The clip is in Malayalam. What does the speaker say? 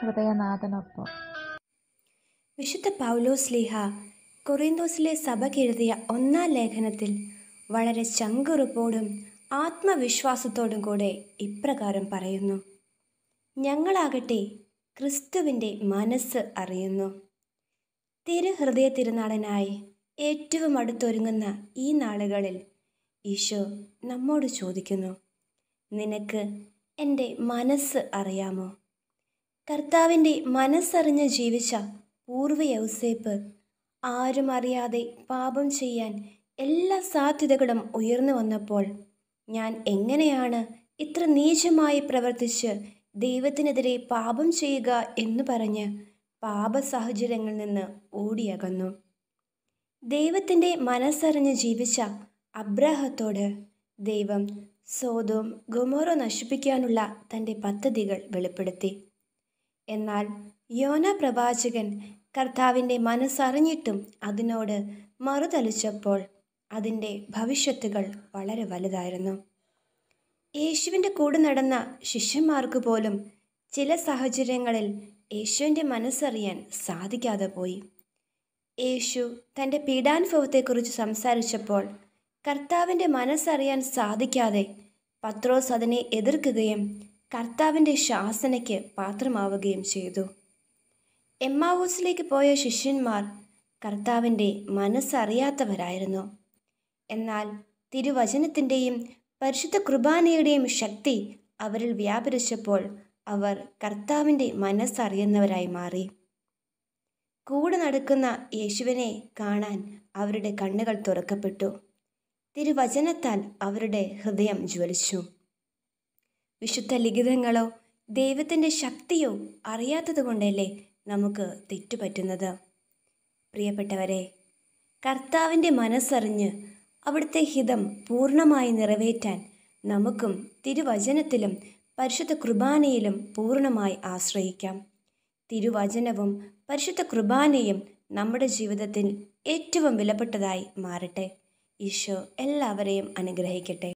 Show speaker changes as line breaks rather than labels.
ഹൃദയനാഥനൊപ്പം വിശുദ്ധ പൗലോസ് ലീഹ കൊറിന്തോസിലെ സഭയ്ക്കെഴുതിയ ഒന്നാം ലേഖനത്തിൽ വളരെ ചങ്കുറുപ്പോടും ആത്മവിശ്വാസത്തോടും കൂടെ ഇപ്രകാരം പറയുന്നു ഞങ്ങളാകട്ടെ ക്രിസ്തുവിൻ്റെ മനസ്സ് അറിയുന്നു തിരുഹൃദയ തിരുനാളിനായി ഏറ്റവും അടുത്തൊരുങ്ങുന്ന ഈ നാളുകളിൽ ഈശോ നമ്മോട് ചോദിക്കുന്നു നിനക്ക് എൻ്റെ മനസ്സ് അറിയാമോ കർത്താവിൻ്റെ മനസ്സറിഞ്ഞ് ജീവിച്ച പൂർവ്വ യൗസേപ്പ് ആരും അറിയാതെ പാപം ചെയ്യാൻ എല്ലാ സാധ്യതകളും ഉയർന്നു വന്നപ്പോൾ ഞാൻ എങ്ങനെയാണ് ഇത്ര നീചമായി പ്രവർത്തിച്ച് ദൈവത്തിനെതിരെ പാപം ചെയ്യുക എന്ന് പറഞ്ഞ് പാപ സാഹചര്യങ്ങളിൽ നിന്ന് ഓടിയകന്നു ദൈവത്തിൻ്റെ മനസ്സറിഞ്ഞ് ജീവിച്ച അബ്രഹത്തോട് ദൈവം സോതോം ഗുമോറോ നശിപ്പിക്കാനുള്ള തൻ്റെ പദ്ധതികൾ വെളിപ്പെടുത്തി എന്നാൽ യോന പ്രവാചകൻ കർത്താവിൻ്റെ മനസ്സറിഞ്ഞിട്ടും അതിനോട് മറുതലിച്ചപ്പോൾ അതിൻ്റെ ഭവിഷ്യത്തുകൾ വളരെ വലുതായിരുന്നു യേശുവിൻ്റെ കൂടെ നടന്ന ശിഷ്യന്മാർക്ക് പോലും ചില സാഹചര്യങ്ങളിൽ യേശുവിൻ്റെ മനസ്സറിയാൻ സാധിക്കാതെ പോയി യേശു തൻ്റെ പീഡാനുഭവത്തെക്കുറിച്ച് സംസാരിച്ചപ്പോൾ കർത്താവിൻ്റെ മനസ്സറിയാൻ സാധിക്കാതെ പത്രോസ് അതിനെ എതിർക്കുകയും കർത്താവിൻ്റെ ശാസനയ്ക്ക് പാത്രമാവുകയും ചെയ്തു എമ്മാവൂസിലേക്ക് പോയ ശിഷ്യന്മാർ കർത്താവിൻ്റെ മനസ്സറിയാത്തവരായിരുന്നു എന്നാൽ തിരുവചനത്തിൻ്റെയും പരിശുദ്ധ കുർബാനയുടെയും ശക്തി അവരിൽ വ്യാപരിച്ചപ്പോൾ അവർ കർത്താവിൻ്റെ മനസ്സറിയുന്നവരായി മാറി കൂടെ നടക്കുന്ന യേശുവിനെ കാണാൻ അവരുടെ കണ്ണുകൾ തുറക്കപ്പെട്ടു തിരുവചനത്താൽ അവരുടെ ഹൃദയം ജ്വലിച്ചു വിശുദ്ധ ലിഖിതങ്ങളോ ദൈവത്തിൻ്റെ ശക്തിയോ അറിയാത്തതുകൊണ്ടല്ലേ നമുക്ക് തെറ്റുപറ്റുന്നത് പ്രിയപ്പെട്ടവരെ കർത്താവിൻ്റെ മനസ്സറിഞ്ഞ് അവിടുത്തെ ഹിതം പൂർണ്ണമായി നിറവേറ്റാൻ നമുക്കും തിരുവചനത്തിലും പരിശുദ്ധ കുർബാനയിലും പൂർണ്ണമായി ആശ്രയിക്കാം തിരുവചനവും പരിശുദ്ധ കുർബാനയും നമ്മുടെ ജീവിതത്തിൽ ഏറ്റവും വിലപ്പെട്ടതായി മാറട്ടെ ഈശോ എല്ലാവരെയും അനുഗ്രഹിക്കട്ടെ